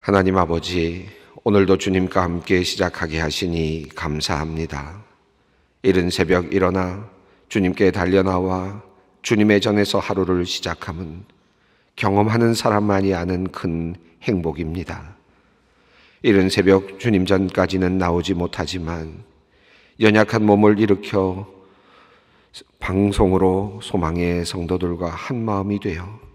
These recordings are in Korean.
하나님 아버지, 오늘도 주님과 함께 시작하게 하시니 감사합니다. 이른 새벽 일어나 주님께 달려나와 주님의 전에서 하루를 시작함은 경험하는 사람만이 아는 큰 행복입니다. 이른 새벽 주님 전까지는 나오지 못하지만 연약한 몸을 일으켜 방송으로 소망의 성도들과 한 마음이 되어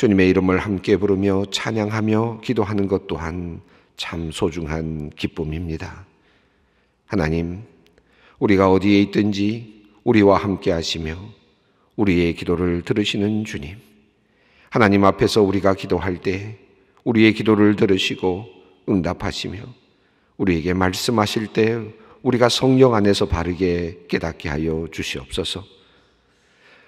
주님의 이름을 함께 부르며 찬양하며 기도하는 것 또한 참 소중한 기쁨입니다. 하나님, 우리가 어디에 있든지 우리와 함께 하시며 우리의 기도를 들으시는 주님. 하나님 앞에서 우리가 기도할 때 우리의 기도를 들으시고 응답하시며 우리에게 말씀하실 때 우리가 성령 안에서 바르게 깨닫게 하여 주시옵소서.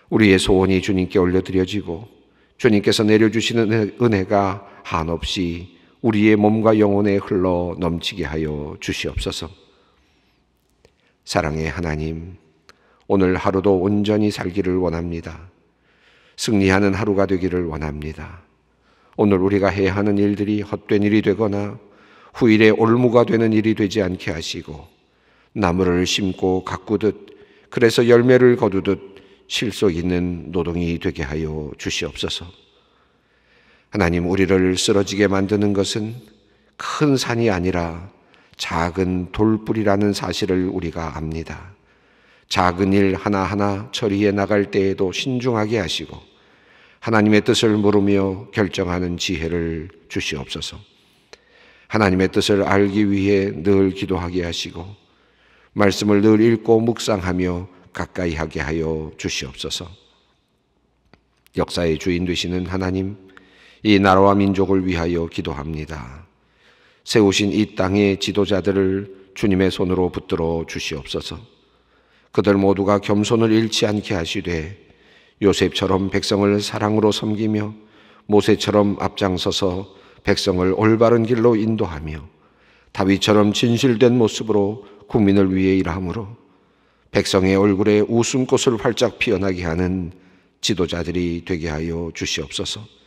우리의 소원이 주님께 올려드려지고 주님께서 내려주시는 은혜가 한없이 우리의 몸과 영혼에 흘러 넘치게 하여 주시옵소서. 사랑의 하나님, 오늘 하루도 온전히 살기를 원합니다. 승리하는 하루가 되기를 원합니다. 오늘 우리가 해야 하는 일들이 헛된 일이 되거나 후일에 올무가 되는 일이 되지 않게 하시고 나무를 심고 가꾸듯 그래서 열매를 거두듯 실속 있는 노동이 되게 하여 주시옵소서. 하나님 우리를 쓰러지게 만드는 것은 큰 산이 아니라 작은 돌뿌리라는 사실을 우리가 압니다. 작은 일 하나하나 처리해 나갈 때에도 신중하게 하시고 하나님의 뜻을 물으며 결정하는 지혜를 주시옵소서. 하나님의 뜻을 알기 위해 늘 기도하게 하시고 말씀을 늘 읽고 묵상하며 가까이 하게 하여 주시옵소서. 역사의 주인 되시는 하나님 이 나라와 민족을 위하여 기도합니다. 세우신 이 땅의 지도자들을 주님의 손으로 붙들어 주시옵소서. 그들 모두가 겸손을 잃지 않게 하시되 요셉처럼 백성을 사랑으로 섬기며 모세처럼 앞장서서 백성을 올바른 길로 인도하며 다윗처럼 진실된 모습으로 국민을 위해 일하므로 백성의 얼굴에 웃음꽃을 활짝 피어나게 하는 지도자들이 되게 하여 주시옵소서.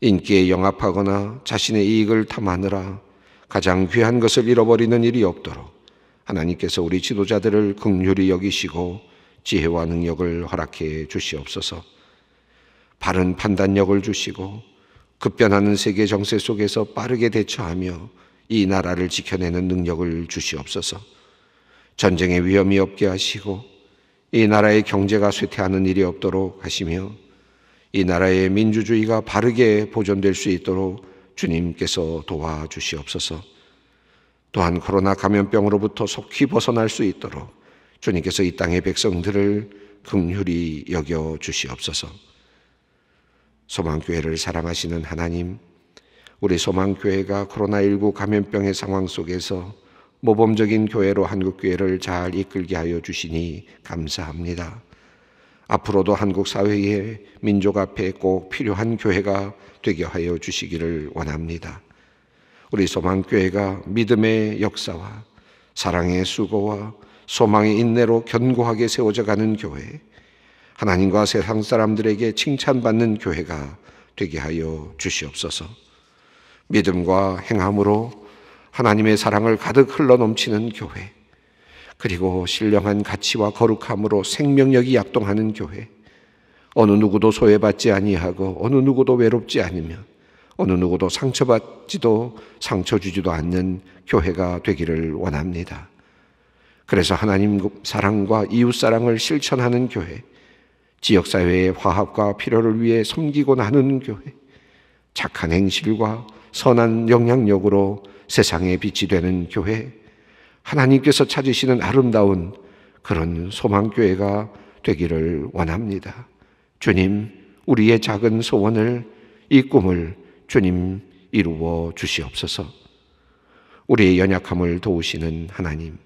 인기에 영합하거나 자신의 이익을 탐하느라 가장 귀한 것을 잃어버리는 일이 없도록 하나님께서 우리 지도자들을 극률히 여기시고 지혜와 능력을 허락해 주시옵소서. 바른 판단력을 주시고 급변하는 세계 정세 속에서 빠르게 대처하며 이 나라를 지켜내는 능력을 주시옵소서. 전쟁의 위험이 없게 하시고 이 나라의 경제가 쇠퇴하는 일이 없도록 하시며 이 나라의 민주주의가 바르게 보존될 수 있도록 주님께서 도와주시옵소서. 또한 코로나 감염병으로부터 속히 벗어날 수 있도록 주님께서 이 땅의 백성들을 긍휼히 여겨 주시옵소서. 소망교회를 사랑하시는 하나님, 우리 소망교회가 코로나19 감염병의 상황 속에서 모범적인 교회로 한국교회를 잘 이끌게 하여 주시니 감사합니다. 앞으로도 한국 사회의 민족 앞에 꼭 필요한 교회가 되게 하여 주시기를 원합니다. 우리 소망교회가 믿음의 역사와 사랑의 수고와 소망의 인내로 견고하게 세워져 가는 교회, 하나님과 세상 사람들에게 칭찬받는 교회가 되게 하여 주시옵소서. 믿음과 행함으로 하나님의 사랑을 가득 흘러 넘치는 교회, 그리고 신령한 가치와 거룩함으로 생명력이 약동하는 교회. 어느 누구도 소외받지 아니하고 어느 누구도 외롭지 않으며 어느 누구도 상처받지도 상처 주지도 않는 교회가 되기를 원합니다. 그래서 하나님 사랑과 이웃 사랑을 실천하는 교회, 지역 사회의 화합과 필요를 위해 섬기고 나누는 교회, 착한 행실과 선한 영향력으로 세상에 빛이 되는 교회, 하나님께서 찾으시는 아름다운 그런 소망교회가 되기를 원합니다. 주님, 우리의 작은 소원을, 이 꿈을 주님 이루어 주시옵소서. 우리의 연약함을 도우시는 하나님,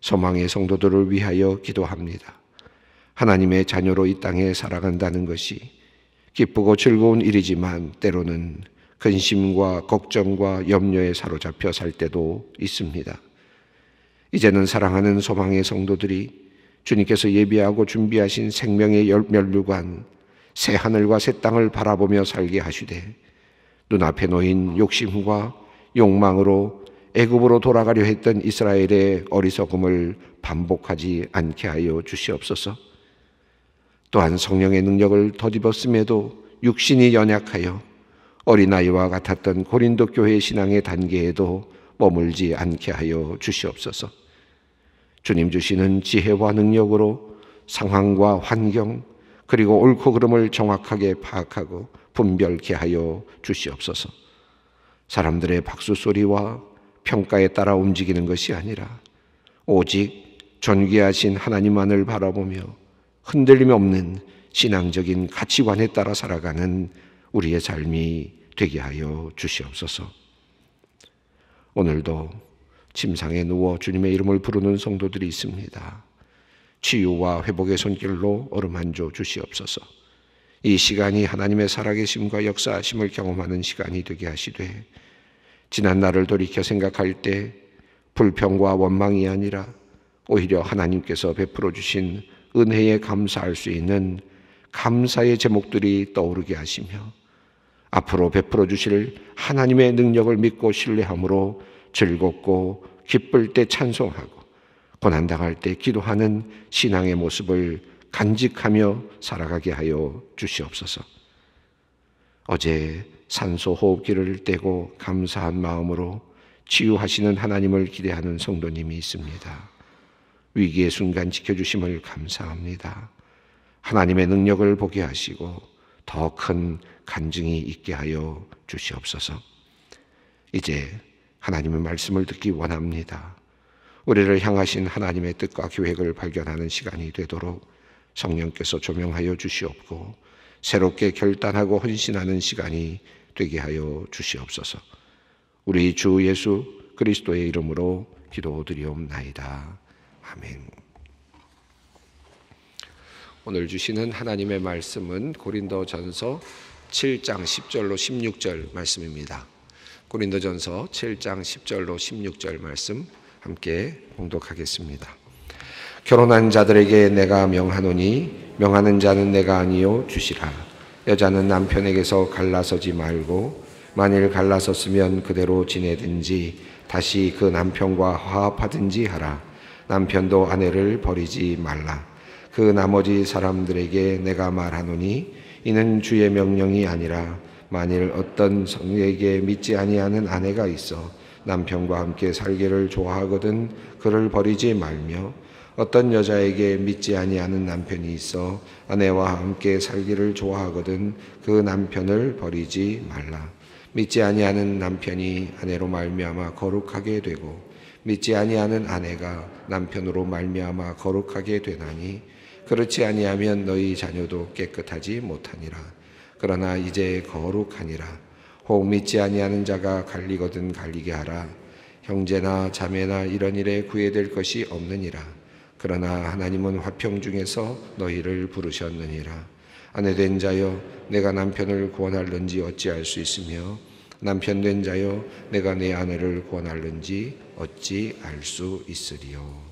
소망의 성도들을 위하여 기도합니다. 하나님의 자녀로 이 땅에 살아간다는 것이 기쁘고 즐거운 일이지만 때로는 근심과 걱정과 염려에 사로잡혀 살 때도 있습니다. 이제는 사랑하는 소망의 성도들이 주님께서 예비하고 준비하신 생명의 멸류관, 새 하늘과 새 땅을 바라보며 살게 하시되 눈앞에 놓인 욕심과 욕망으로 애굽으로 돌아가려 했던 이스라엘의 어리석음을 반복하지 않게 하여 주시옵소서. 또한 성령의 능력을 더디었음에도 육신이 연약하여 어린아이와 같았던 고린도 교회 신앙의 단계에도 머물지 않게 하여 주시옵소서. 주님 주시는 지혜와 능력으로 상황과 환경 그리고 옳고 그름을 정확하게 파악하고 분별케 하여 주시옵소서. 사람들의 박수 소리와 평가에 따라 움직이는 것이 아니라 오직 존귀하신 하나님만을 바라보며 흔들림 없는 신앙적인 가치관에 따라 살아가는 우리의 삶이 되게 하여 주시옵소서. 오늘도 침상에 누워 주님의 이름을 부르는 성도들이 있습니다. 치유와 회복의 손길로 얼음 한조 주시옵소서. 이 시간이 하나님의 살아계심과 역사하심을 경험하는 시간이 되게 하시되 지난 날을 돌이켜 생각할 때 불평과 원망이 아니라 오히려 하나님께서 베풀어 주신 은혜에 감사할 수 있는 감사의 제목들이 떠오르게 하시며 앞으로 베풀어 주실 하나님의 능력을 믿고 신뢰함으로 즐겁고 기쁠 때 찬송하고 고난당할 때 기도하는 신앙의 모습을 간직하며 살아가게 하여 주시옵소서. 어제 산소 호흡기를 떼고 감사한 마음으로 치유하시는 하나님을 기대하는 성도님이 있습니다. 위기의 순간 지켜주심을 감사합니다. 하나님의 능력을 보게 하시고 더큰 간증이 있게 하여 주시옵소서. 이제 하나님의 말씀을 듣기 원합니다. 우리를 향하신 하나님의 뜻과 계획을 발견하는 시간이 되도록 성령께서 조명하여 주시옵고 새롭게 결단하고 헌신하는 시간이 되게 하여 주시옵소서. 우리 주 예수 그리스도의 이름으로 기도드리옵나이다. 아멘. 오늘 주시는 하나님의 말씀은 고린도전서 7장 10절로 16절 말씀입니다. 고린도전서 7장 10절로 16절 말씀 함께 봉독하겠습니다. 결혼한 자들에게 내가 명하노니 명하는 자는 내가 아니요 주시라. 여자는 남편에게서 갈라서지 말고 만일 갈라섰으면 그대로 지내든지 다시 그 남편과 화합하든지 하라. 남편도 아내를 버리지 말라. 그 나머지 사람들에게 내가 말하노니 이는 주의 명령이 아니라 만일 어떤 성에게 믿지 아니하는 아내가 있어 남편과 함께 살기를 좋아하거든 그를 버리지 말며 어떤 여자에게 믿지 아니하는 남편이 있어 아내와 함께 살기를 좋아하거든 그 남편을 버리지 말라. 믿지 아니하는 남편이 아내로 말미암아 거룩하게 되고 믿지 아니하는 아내가 남편으로 말미암아 거룩하게 되나니 그렇지 아니하면 너희 자녀도 깨끗하지 못하니라. 그러나 이제 거룩하니라. 혹 믿지 아니하는 자가 갈리거든 갈리게 하라. 형제나 자매나 이런 일에 구애될 것이 없느니라. 그러나 하나님은 화평 중에서 너희를 부르셨느니라. 아내된 자여, 내가 남편을 구원할는지 어찌할 수 있으며, 남편된 자여, 내가 내 아내를 구원할는지 어찌 알 수 있으리요.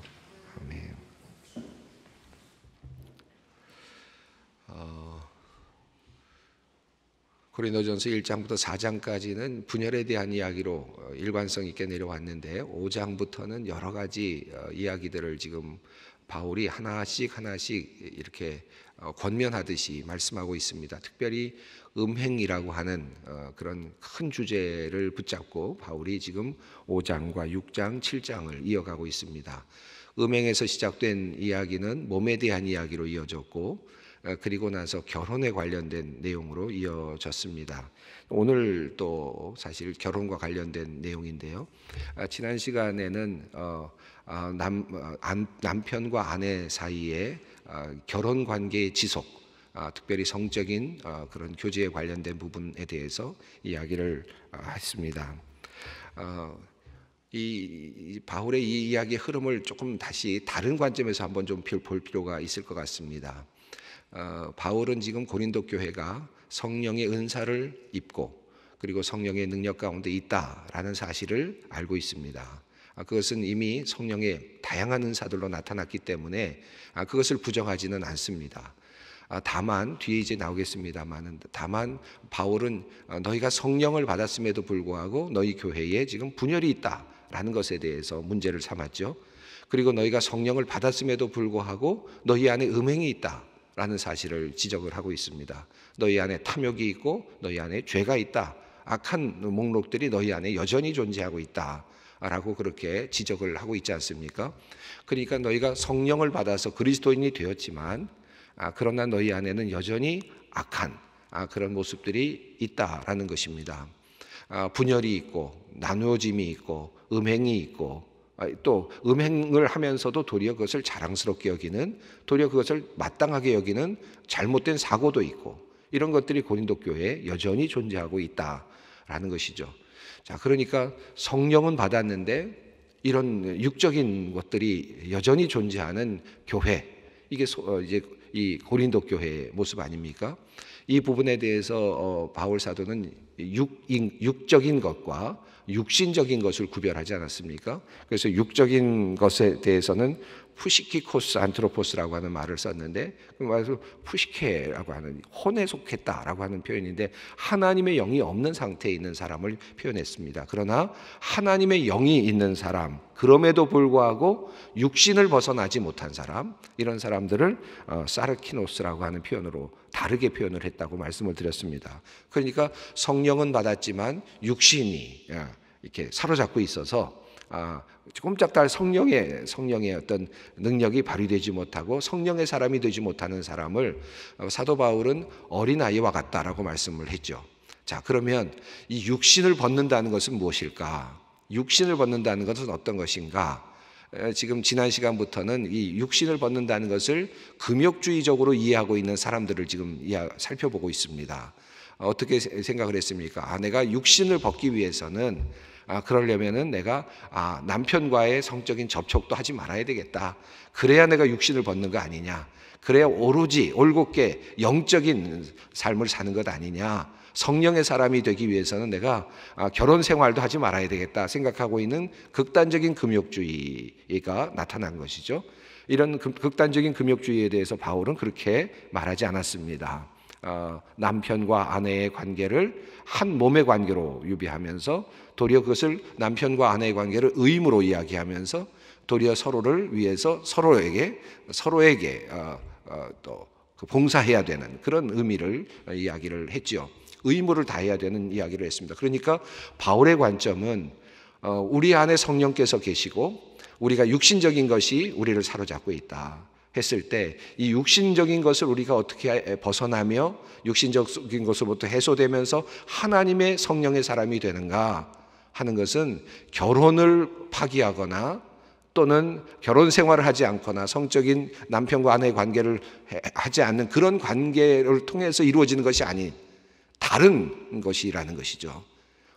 고린도전서 1장부터 4장까지는 분열에 대한 이야기로 어, 일관성 있게 내려왔는데 5장부터는 여러 가지 어, 이야기들을 지금 바울이 하나씩 하나씩 이렇게 어, 권면하듯이 말씀하고 있습니다. 특별히 음행이라고 하는 그런 큰 주제를 붙잡고 바울이 지금 5장과 6장, 7장을 이어가고 있습니다. 음행에서 시작된 이야기는 몸에 대한 이야기로 이어졌고 어, 그리고 나서 결혼에 관련된 내용으로 이어졌습니다. 오늘 또 사실 결혼과 관련된 내용인데요. 아, 지난 시간에는 어, 아, 남, 어, 남편과 아내 사이의 결혼 관계의 지속, 아, 특별히 성적인 그런 교제에 관련된 부분에 대해서 이야기를 했습니다. 이 바울의 이 이야기의 흐름을 조금 다시 다른 관점에서 한번 좀 볼 필요가 있을 것 같습니다. 어, 바울은 지금 고린도 교회가 성령의 은사를 입고 그리고 성령의 능력 가운데 있다라는 사실을 알고 있습니다. 아, 그것은 이미 성령의 다양한 은사들로 나타났기 때문에 아, 그것을 부정하지는 않습니다. 아, 다만 뒤에 이제 나오겠습니다만은 다만 바울은 어, 너희가 성령을 받았음에도 불구하고 너희 교회에 지금 분열이 있다라는 것에 대해서 문제를 삼았죠. 그리고 너희가 성령을 받았음에도 불구하고 너희 안에 음행이 있다. 라는 사실을 지적을 하고 있습니다. 너희 안에 탐욕이 있고 너희 안에 죄가 있다. 악한 목록들이 너희 안에 여전히 존재하고 있다. 라고 그렇게 지적을 하고 있지 않습니까? 그러니까 너희가 성령을 받아서 그리스도인이 되었지만, 아, 그러나 너희 안에는 여전히 악한 아, 그런 모습들이 있다라는 것입니다. 아, 분열이 있고, 나누어짐이 있고, 음행이 있고, 또 음행을 하면서도 도리어 그것을 자랑스럽게 여기는 도리어 그것을 마땅하게 여기는 잘못된 사고도 있고 이런 것들이 고린도 교회에 여전히 존재하고 있다라는 것이죠. 자, 그러니까 성령은 받았는데 이런 육적인 것들이 여전히 존재하는 교회 이게 소, 어, 이제 이 고린도 교회의 모습 아닙니까? 이 부분에 대해서 어, 바울 사도는 육, 육적인 것과 육신적인 것을 구별하지 않았습니까? 그래서 육적인 것에 대해서는 푸시키코스 안트로포스라고 하는 말을 썼는데 그 말해서 푸시케라고 하는 혼에 속했다라고 하는 표현인데 하나님의 영이 없는 상태에 있는 사람을 표현했습니다. 그러나 하나님의 영이 있는 사람 그럼에도 불구하고 육신을 벗어나지 못한 사람 이런 사람들을 어, 사르키노스라고 하는 표현으로 다르게 표현을 했다고 말씀을 드렸습니다. 그러니까 성령은 받았지만 육신이 예, 이렇게 사로잡고 있어서 아, 꼼짝달 성령의 성령의 어떤 능력이 발휘되지 못하고 성령의 사람이 되지 못하는 사람을 어, 사도 바울은 어린 아이와 같다라고 말씀을 했죠. 자, 그러면 이 육신을 벗는다는 것은 무엇일까? 육신을 벗는다는 것은 어떤 것인가? 지금 지난 시간부터는 이 육신을 벗는다는 것을 금욕주의적으로 이해하고 있는 사람들을 지금 살펴보고 있습니다. 어, 어떻게 생각을 했습니까? 아, 내가 육신을 벗기 위해서는 아, 그러려면은 내가 아, 남편과의 성적인 접촉도 하지 말아야 되겠다. 그래야 내가 육신을 벗는 거 아니냐. 그래야 오로지 올곧게 영적인 삶을 사는 것 아니냐. 성령의 사람이 되기 위해서는 내가 아, 결혼 생활도 하지 말아야 되겠다 생각하고 있는 극단적인 금욕주의가 나타난 것이죠. 이런 극단적인 금욕주의에 대해서 바울은 그렇게 말하지 않았습니다. 어, 남편과 아내의 관계를 한 몸의 관계로 유비하면서 도리어 그것을 남편과 아내의 관계를 의무로 이야기하면서 도리어 서로를 위해서 서로에게 서로에게 어, 어, 또 그 봉사해야 되는 그런 의미를 이야기를 했죠 의무를 다해야 되는 이야기를 했습니다. 그러니까 바울의 관점은 어, 우리 안에 성령께서 계시고 우리가 육신적인 것이 우리를 사로잡고 있다. 했을 때 이 육신적인 것을 우리가 어떻게 벗어나며 육신적인 것으로부터 해소되면서 하나님의 성령의 사람이 되는가 하는 것은 결혼을 파기하거나 또는 결혼 생활을 하지 않거나 성적인 남편과 아내의 관계를 하지 않는 그런 관계를 통해서 이루어지는 것이 아닌 다른 것이라는 것이죠.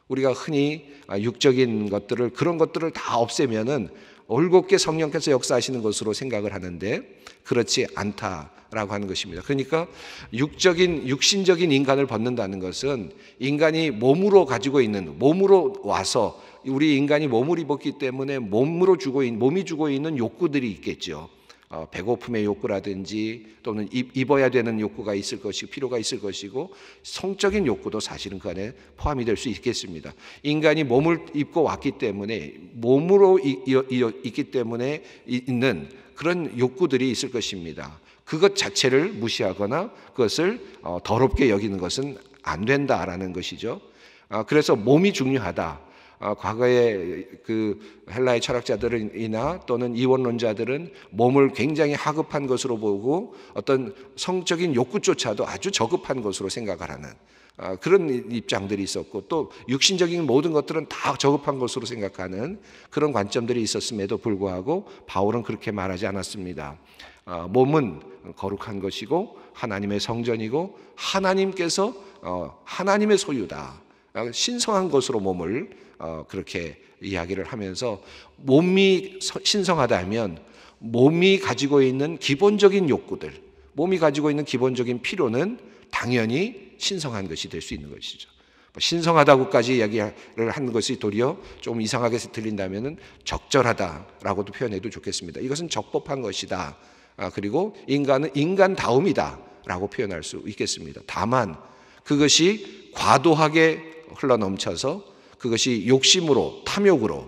우리가 흔히 아, 육적인 것들을 그런 것들을 다 없애면은 올곧게 성령께서 역사하시는 것으로 생각을 하는데 그렇지 않다라고 하는 것입니다. 그러니까 육적인 육신적인 인간을 벗는다는 것은 인간이 몸으로 가지고 있는 몸으로 와서 우리 인간이 몸을 입었기 때문에 몸으로 주고 있는 몸이 주고 있는 욕구들이 있겠죠. 어, 배고픔의 욕구라든지 또는 입어야 되는 욕구가 있을 것이고 필요가 있을 것이고 성적인 욕구도 사실은 그 안에 포함이 될 수 있겠습니다. 인간이 몸을 입고 왔기 때문에 몸으로 있기 때문에 있는 그런 욕구들이 있을 것입니다. 그것 자체를 무시하거나 그것을 어, 더럽게 여기는 것은 안 된다라는 것이죠. 아, 그래서 몸이 중요하다. 아, 과거의 그 헬라의 철학자들이나 또는 이원론자들은 몸을 굉장히 하급한 것으로 보고 어떤 성적인 욕구조차도 아주 저급한 것으로 생각을 하는 아, 그런 입장들이 있었고 또 육신적인 모든 것들은 다 저급한 것으로 생각하는 그런 관점들이 있었음에도 불구하고 바울은 그렇게 말하지 않았습니다. 아, 몸은 거룩한 것이고 하나님의 성전이고 하나님께서 어, 하나님의 소유다. 어, 신성한 것으로 몸을 어, 그렇게 이야기를 하면서 몸이 신성하다면 몸이 가지고 있는 기본적인 욕구들, 몸이 가지고 있는 기본적인 필요는 당연히 신성한 것이 될 수 있는 것이죠. 뭐 신성하다고까지 이야기를 하는 것이 도리어 좀 이상하게 들린다면 적절하다라고도 표현해도 좋겠습니다. 이것은 적법한 것이다. 아, 그리고 인간은 인간다움이다라고 표현할 수 있겠습니다. 다만 그것이 과도하게 흘러 넘쳐서 그것이 욕심으로 탐욕으로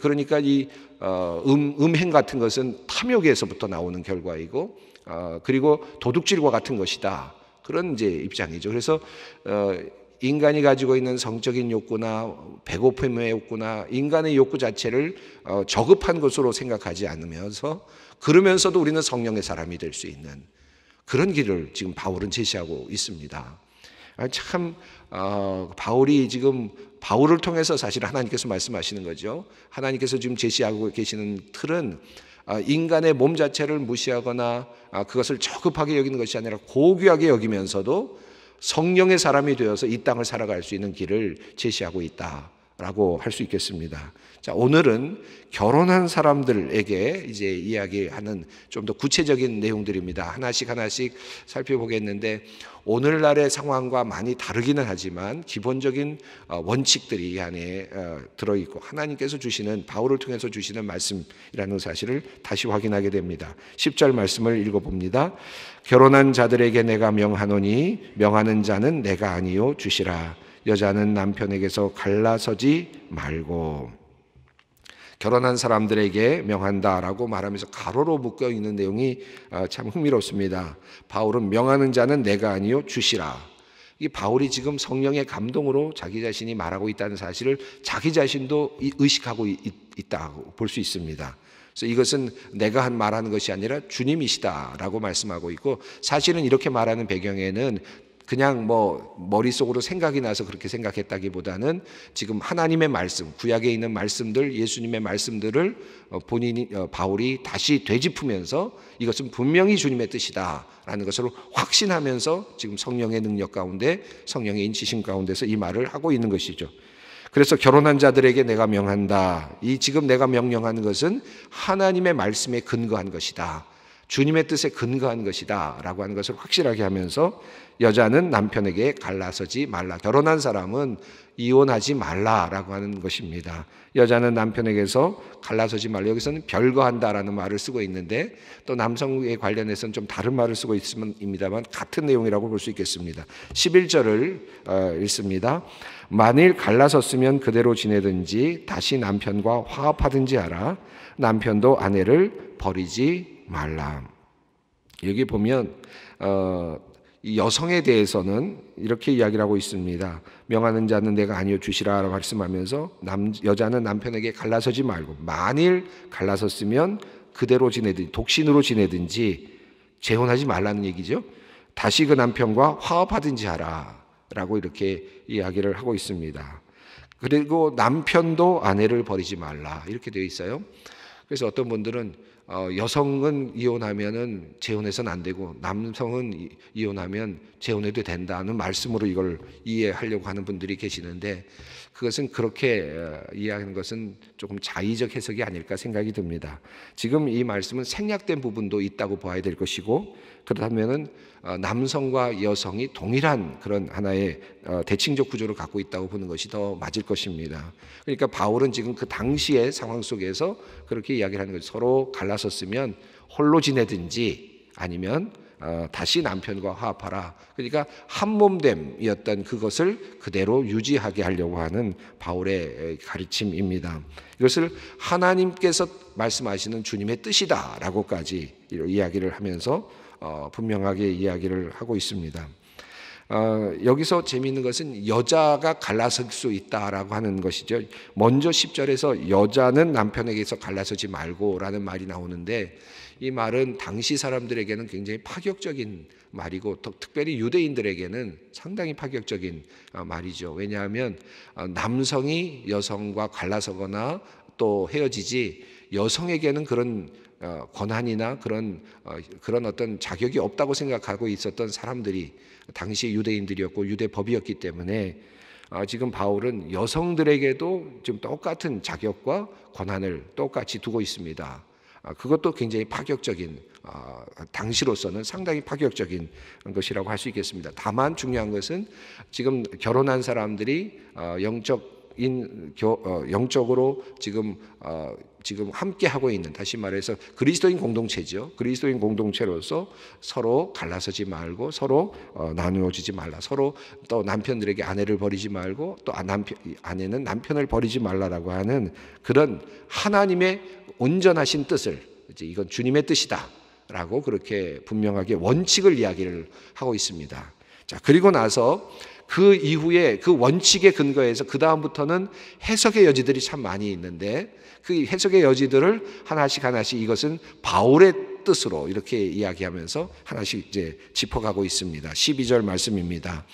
그러니까 이 어, 음, 음행 같은 것은 탐욕에서부터 나오는 결과이고 어, 그리고 도둑질과 같은 것이다 그런 이제 입장이죠. 그래서 어, 인간이 가지고 있는 성적인 욕구나 배고픔의 욕구나 인간의 욕구 자체를 저급한 것으로 생각하지 않으면서 그러면서도 우리는 성령의 사람이 될 수 있는 그런 길을 지금 바울은 제시하고 있습니다. 참 어, 바울이 지금 바울을 통해서 사실 하나님께서 말씀하시는 거죠. 하나님께서 지금 제시하고 계시는 틀은 아, 인간의 몸 자체를 무시하거나 아, 그것을 저급하게 여기는 것이 아니라 고귀하게 여기면서도 성령의 사람이 되어서 이 땅을 살아갈 수 있는 길을 제시하고 있다. 라고 할 수 있겠습니다. 자, 오늘은 결혼한 사람들에게 이제 이야기하는 좀 더 구체적인 내용들입니다. 하나씩 하나씩 살펴보겠는데 오늘날의 상황과 많이 다르기는 하지만 기본적인 어, 원칙들이 이 안에 어, 들어 있고 하나님께서 주시는 바울을 통해서 주시는 말씀이라는 사실을 다시 확인하게 됩니다. 10절 말씀을 읽어 봅니다. 결혼한 자들에게 내가 명하노니 명하는 자는 내가 아니요 주시라 여자는 남편에게서 갈라서지 말고 결혼한 사람들에게 명한다라고 말하면서 가로로 묶여 있는 내용이 아, 참 흥미롭습니다. 바울은 명하는 자는 내가 아니요 주시라. 이 바울이 지금 성령의 감동으로 자기 자신이 말하고 있다는 사실을 자기 자신도 의식하고 있다고 볼 수 있습니다. 그래서 이것은 내가 한 말하는 것이 아니라 주님이시다라고 말씀하고 있고 사실은 이렇게 말하는 배경에는 그냥 뭐 머릿속으로 생각이 나서 그렇게 생각했다기보다는 지금 하나님의 말씀, 구약에 있는 말씀들, 예수님의 말씀들을 어, 본인이 어, 바울이 다시 되짚으면서 이것은 분명히 주님의 뜻이다라는 것을 확신하면서 지금 성령의 능력 가운데 성령의 인치심 가운데서 이 말을 하고 있는 것이죠. 그래서 결혼한 자들에게 내가 명한다. 이 지금 내가 명령하는 것은 하나님의 말씀에 근거한 것이다. 주님의 뜻에 근거한 것이다. 라고 하는 것을 확실하게 하면서 여자는 남편에게 갈라서지 말라. 결혼한 사람은 이혼하지 말라라고 하는 것입니다. 여자는 남편에게서 갈라서지 말라. 여기서는 별거한다라는 말을 쓰고 있는데 또 남성에 관련해서는 좀 다른 말을 쓰고 있습니다만 같은 내용이라고 볼 수 있겠습니다. 11절을 어, 읽습니다. 만일 갈라섰으면 그대로 지내든지 다시 남편과 화합하든지 하라. 남편도 아내를 버리지 말라. 여기 보면 어, 여성에 대해서는 이렇게 이야기를 하고 있습니다. 명하는 자는 내가 아니요 주시라 말씀하면서 남, 여자는 남편에게 갈라서지 말고 만일 갈라섰으면 그대로 지내든지 독신으로 지내든지 재혼하지 말라는 얘기죠. 다시 그 남편과 화합하든지 하라라고 이렇게 이야기를 하고 있습니다. 그리고 남편도 아내를 버리지 말라 이렇게 되어 있어요. 그래서 어떤 분들은 어, 여성은 이혼하면은 재혼해서는 안 되고 남성은 이혼하면 재혼해도 된다는 말씀으로 이걸 이해하려고 하는 분들이 계시는데 그것은 그렇게 어, 이해하는 것은 조금 자의적 해석이 아닐까 생각이 듭니다. 지금 이 말씀은 생략된 부분도 있다고 봐야 될 것이고 그렇다면은 어, 남성과 여성이 동일한 그런 하나의 어, 대칭적 구조를 갖고 있다고 보는 것이 더 맞을 것입니다. 그러니까 바울은 지금 그 당시의 상황 속에서 그렇게 이야기 하는 거죠. 서로 갈라섰으면 홀로 지내든지 아니면 어, 다시 남편과 화합하라. 그러니까 한 몸됨이었던 그것을 그대로 유지하게 하려고 하는 바울의 가르침입니다. 이것을 하나님께서 말씀하시는 주님의 뜻이다라고까지 이야기를 하면서 어, 분명하게 이야기를 하고 있습니다. 어, 여기서 재미있는 것은 여자가 갈라설 수 있다라고 하는 것이죠. 먼저 10절에서 여자는 남편에게서 갈라서지 말고라는 말이 나오는데 이 말은 당시 사람들에게는 굉장히 파격적인 말이고 특별히 유대인들에게는 상당히 파격적인 어, 말이죠. 왜냐하면 어, 남성이 여성과 갈라서거나 또 헤어지지 여성에게는 그런 어, 권한이나 그런 어, 그런 어떤 자격이 없다고 생각하고 있었던 사람들이 당시 유대인들이었고 유대법이었기 때문에 아, 지금 바울은 여성들에게도 지금 똑같은 자격과 권한을 똑같이 두고 있습니다. 아, 그것도 굉장히 파격적인 아, 당시로서는 상당히 파격적인 것이라고 할 수 있겠습니다. 다만 중요한 것은 지금 결혼한 사람들이 어, 영적 인, 교, 영적으로 지금 지금 함께 하고 있는 다시 말해서 그리스도인 공동체죠. 그리스도인 공동체로서 서로 갈라서지 말고 서로 어, 나누어지지 말라. 서로 또 남편들에게 아내를 버리지 말고 또 아, 남편 아내는 남편을 버리지 말라라고 하는 그런 하나님의 온전하신 뜻을 이제 이건 주님의 뜻이다라고 그렇게 분명하게 원칙을 이야기를 하고 있습니다. 자 그리고 나서 그 이후에 그 원칙에 근거해서 그 다음부터는 해석의 여지들이 참 많이 있는데 그 해석의 여지들을 하나씩 하나씩 이것은 바울의 뜻으로 이렇게 이야기하면서 하나씩 이제 짚어가고 있습니다. 12절 말씀입니다.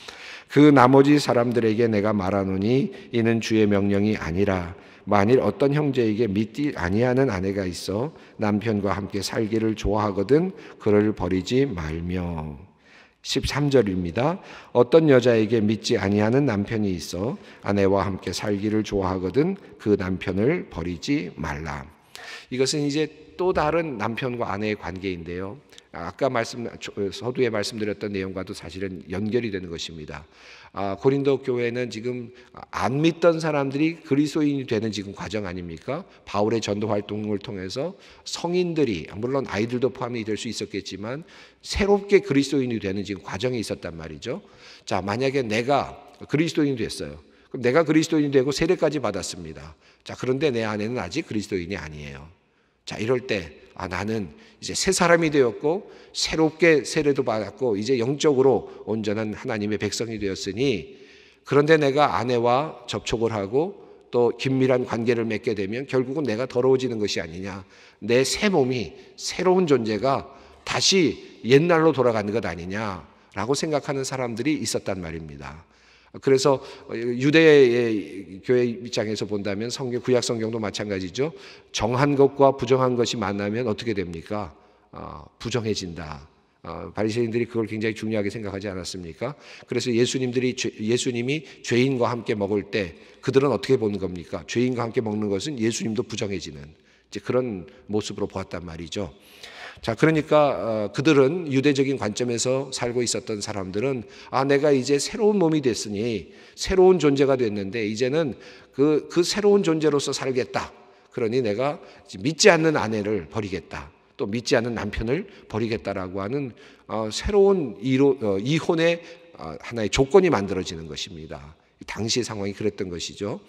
그 나머지 사람들에게 내가 말하노니 이는 주의 명령이 아니라 만일 어떤 형제에게 믿지 아니하는 아내가 있어 남편과 함께 살기를 좋아하거든 그를 버리지 말며 13절입니다. 어떤 여자에게 믿지 아니하는 남편이 있어 아내와 함께 살기를 좋아하거든 그 남편을 버리지 말라. 이것은 이제 또 다른 남편과 아내의 관계인데요. 아까 말씀 서두에 말씀드렸던 내용과도 사실은 연결이 되는 것입니다. 아, 고린도 교회는 지금 안 믿던 사람들이 그리스도인이 되는 지금 과정 아닙니까? 바울의 전도 활동을 통해서 성인들이 물론 아이들도 포함이 될 수 있었겠지만 새롭게 그리스도인이 되는 지금 과정이 있었단 말이죠. 자, 만약에 내가 그리스도인이 됐어요. 그럼 내가 그리스도인이 되고 세례까지 받았습니다. 자, 그런데 내 아내는 아직 그리스도인이 아니에요. 자, 이럴 때, 아, 나는 이제 새 사람이 되었고, 새롭게 세례도 받았고, 이제 영적으로 온전한 하나님의 백성이 되었으니, 그런데 내가 아내와 접촉을 하고, 또 긴밀한 관계를 맺게 되면 결국은 내가 더러워지는 것이 아니냐. 내 새 몸이 새로운 존재가 다시 옛날로 돌아가는 것 아니냐라고 생각하는 사람들이 있었단 말입니다. 그래서 어, 유대의 교회 입장에서 본다면 성경 구약 성경도 마찬가지죠. 정한 것과 부정한 것이 만나면 어떻게 됩니까? 어, 부정해진다. 어, 바리새인들이 그걸 굉장히 중요하게 생각하지 않았습니까? 그래서 예수님들이 예수님이 죄인과 함께 먹을 때 그들은 어떻게 보는 겁니까? 죄인과 함께 먹는 것은 예수님도 부정해지는 이제 그런 모습으로 보았단 말이죠. 자, 그러니까 어, 그들은 유대적인 관점에서 살고 있었던 사람들은 아, 내가 이제 새로운 몸이 됐으니 새로운 존재가 됐는데 이제는 그, 그 새로운 존재로서 살겠다. 그러니 내가 믿지 않는 아내를 버리겠다. 또 믿지 않는 남편을 버리겠다라고 하는 어, 새로운 이로, 어, 이혼의 하나의 조건이 만들어지는 것입니다. 당시의 상황이 그랬던 것이죠.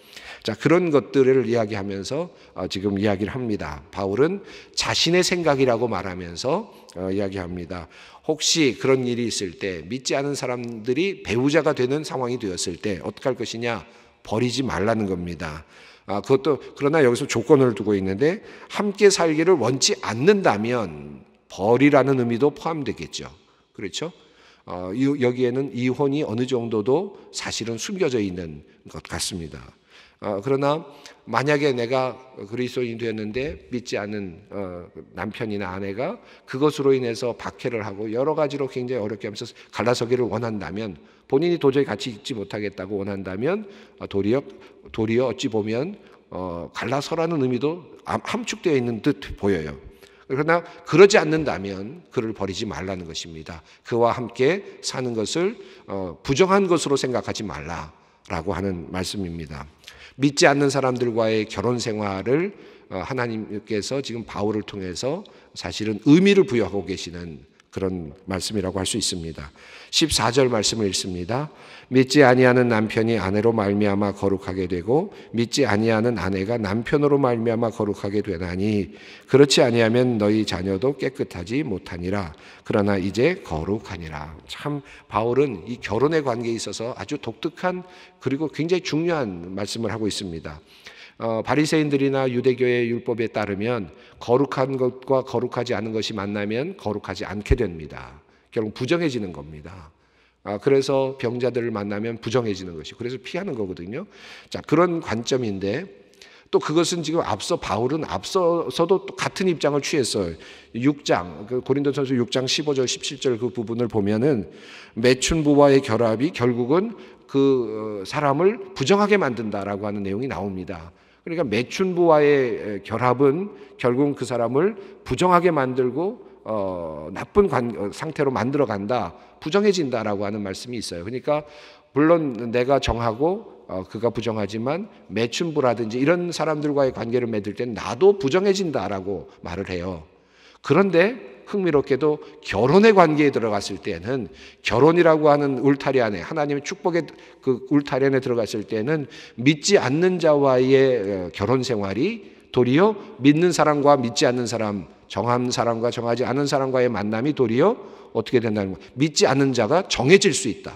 자, 그런 것들을 이야기하면서 어, 지금 이야기를 합니다. 바울은 자신의 생각이라고 말하면서 어, 이야기합니다. 혹시 그런 일이 있을 때 믿지 않은 사람들이 배우자가 되는 상황이 되었을 때어떻할 것이냐? 버리지 말라는 겁니다. 아, 그것도 그러나 여기서 조건을 두고 있는데 함께 살기를 원치 않는다면 버리라는 의미도 포함되겠죠. 그렇죠? 어, 여기에는 이혼이 어느 정도도 사실은 숨겨져 있는 것 같습니다. 어, 그러나 만약에 내가 그리스도인 되었는데 믿지 않는 어, 남편이나 아내가 그것으로 인해서 박해를 하고 여러 가지로 굉장히 어렵게 하면서 갈라서기를 원한다면 본인이 도저히 같이 있지 못하겠다고 원한다면 어, 도리어 도리어 어찌 보면 어, 갈라서라는 의미도 함축되어 있는 듯 보여요. 그러나 그러지 않는다면 그를 버리지 말라는 것입니다. 그와 함께 사는 것을 어, 부정한 것으로 생각하지 말라라고 하는 말씀입니다. 믿지 않는 사람들과의 결혼 생활을 어, 하나님께서 지금 바울을 통해서 사실은 의미를 부여하고 계시는 그런 말씀이라고 할 수 있습니다. 14절 말씀을 읽습니다. 믿지 아니하는 남편이 아내로 말미암아 거룩하게 되고 믿지 아니하는 아내가 남편으로 말미암아 거룩하게 되나니 그렇지 아니하면 너희 자녀도 깨끗하지 못하니라. 그러나 이제 거룩하니라. 참 바울은 이 결혼의 관계에 있어서 아주 독특한 그리고 굉장히 중요한 말씀을 하고 있습니다. 어, 바리새인들이나 유대교의 율법에 따르면 거룩한 것과 거룩하지 않은 것이 만나면 거룩하지 않게 됩니다. 결국 부정해지는 겁니다. 아, 그래서 병자들을 만나면 부정해지는 것이 그래서 피하는 거거든요. 자, 그런 관점인데 또 그것은 지금 앞서 바울은 앞서서도 같은 입장을 취했어요. 6장 그 고린도전서 6장 15절 17절 그 부분을 보면은 매춘부와의 결합이 결국은 그 어, 사람을 부정하게 만든다라고 하는 내용이 나옵니다. 그러니까 매춘부와의 결합은 결국 은그 사람을 부정하게 만들고 어, 나쁜 관, 어, 상태로 만들어 간다, 부정해진다라고 하는 말씀이 있어요. 그러니까 물론 내가 정하고 어, 그가 부정하지만 매춘부라든지 이런 사람들과의 관계를 맺을 땐 나도 부정해진다라고 말을 해요. 그런데 흥미롭게도 결혼의 관계에 들어갔을 때는 결혼이라고 하는 울타리 안에 하나님의 축복의 그 울타리 안에 들어갔을 때는 믿지 않는 자와의 어, 결혼 생활이 도리어 믿는 사람과 믿지 않는 사람, 정한 사람과 정하지 않은 사람과의 만남이 도리어 어떻게 된다는 거. 믿지 않는 자가 정해질 수 있다.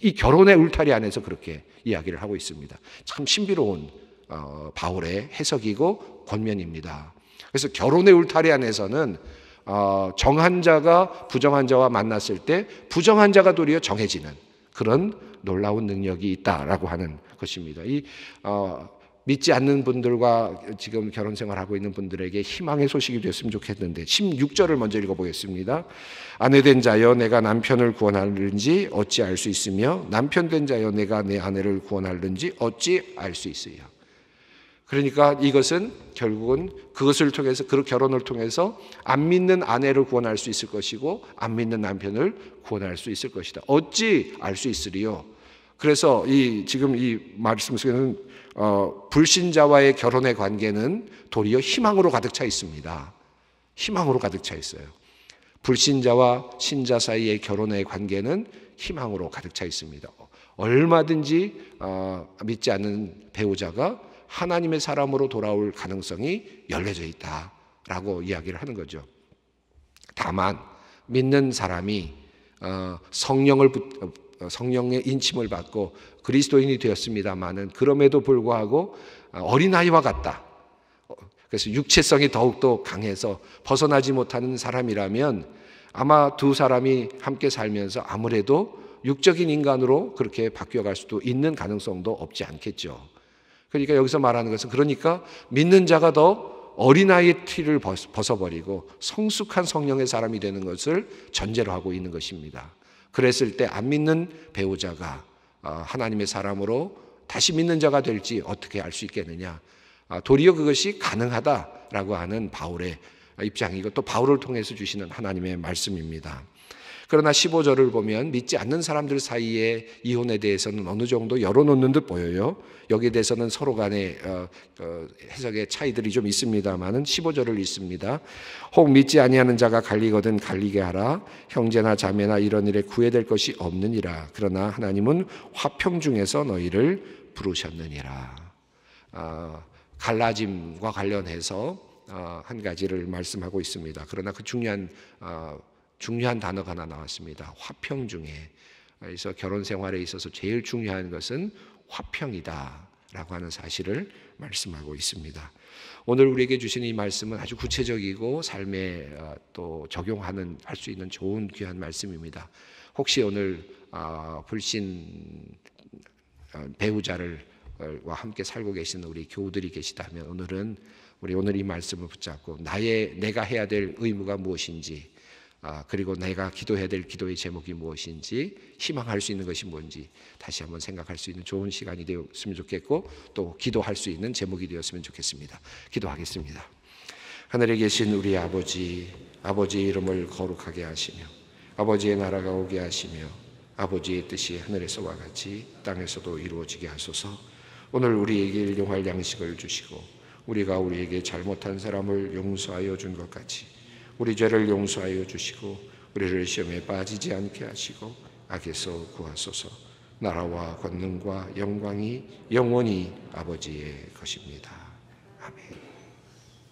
이 결혼의 울타리 안에서 그렇게 이야기를 하고 있습니다. 참 신비로운 어, 바울의 해석이고 권면입니다. 그래서 결혼의 울타리 안에서는 어, 정한 자가 부정한 자와 만났을 때 부정한 자가 도리어 정해지는 그런 놀라운 능력이 있다라고 하는 것입니다. 이 어, 믿지 않는 분들과 지금 결혼 생활하고 있는 분들에게 희망의 소식이 됐으면 좋겠는데 16절을 먼저 읽어보겠습니다. 아내된 자여 내가 남편을 구원하는지 어찌 알 수 있으며 남편된 자여 내가 내 아내를 구원하는지 어찌 알 수 있으랴. 그러니까 이것은 결국은 그것을 통해서 그 결혼을 통해서 안 믿는 아내를 구원할 수 있을 것이고 안 믿는 남편을 구원할 수 있을 것이다. 어찌 알 수 있으리요? 그래서 이 지금 이 말씀 속에는 어, 불신자와의 결혼의 관계는 도리어 희망으로 가득 차 있습니다. 희망으로 가득 차 있어요. 불신자와 신자 사이의 결혼의 관계는 희망으로 가득 차 있습니다. 얼마든지 어, 믿지 않는 배우자가 하나님의 사람으로 돌아올 가능성이 열려져 있다라고 이야기를 하는 거죠. 다만 믿는 사람이 어, 성령을 어, 성령의 인침을 받고 그리스도인이 되었습니다만은 그럼에도 불구하고 어, 어린아이와 같다. 그래서 육체성이 더욱더 강해서 벗어나지 못하는 사람이라면 아마 두 사람이 함께 살면서 아무래도 육적인 인간으로 그렇게 바뀌어 갈 수도 있는 가능성도 없지 않겠죠. 그러니까 여기서 말하는 것은 그러니까 믿는 자가 더 어린아이의 티를 벗어버리고 성숙한 성령의 사람이 되는 것을 전제로 하고 있는 것입니다. 그랬을 때 안 믿는 배우자가 아, 하나님의 사람으로 다시 믿는 자가 될지 어떻게 알 수 있겠느냐. 아, 도리어 그것이 가능하다라고 하는 바울의 입장이고 또 바울을 통해서 주시는 하나님의 말씀입니다. 그러나 15절을 보면 믿지 않는 사람들 사이에 이혼에 대해서는 어느 정도 열어놓는 듯 보여요. 여기에 대해서는 서로 간의 어, 어, 해석의 차이들이 좀 있습니다만은 15절을 읽습니다. 혹 믿지 아니하는 자가 갈리거든 갈리게 하라. 형제나 자매나 이런 일에 구애될 것이 없느니라. 그러나 하나님은 화평 중에서 너희를 부르셨느니라. 아, 갈라짐과 관련해서 아, 한 가지를 말씀하고 있습니다. 그러나 그 중요한 아, 중요한 단어가 하나 나왔습니다. 화평 중에 그래서 결혼 생활에 있어서 제일 중요한 것은 화평이다라고 하는 사실을 말씀하고 있습니다. 오늘 우리에게 주신 이 말씀은 아주 구체적이고 삶에 어, 또 적용하는 할 수 있는 좋은 귀한 말씀입니다. 혹시 오늘 어, 불신 어, 배우자를 와 함께 살고 계시는 우리 교우들이 계시다면 오늘은 우리 오늘 이 말씀을 붙잡고 나의 내가 해야 될 의무가 무엇인지 아, 그리고 내가 기도해야 될 기도의 제목이 무엇인지 희망할 수 있는 것이 뭔지 다시 한번 생각할 수 있는 좋은 시간이 되었으면 좋겠고 또 기도할 수 있는 제목이 되었으면 좋겠습니다. 기도하겠습니다. 하늘에 계신 우리 아버지 아버지 이름을 거룩하게 하시며 아버지의 나라가 오게 하시며 아버지의 뜻이 하늘에서와 같이 땅에서도 이루어지게 하소서. 오늘 우리에게 일용할 양식을 주시고 우리가 우리에게 잘못한 사람을 용서하여 준 것 같이 우리 죄를 용서하여 주시고 우리를 시험에 빠지지 않게 하시고 악에서 구하소서. 나라와 권능과 영광이 영원히 아버지의 것입니다. 아멘.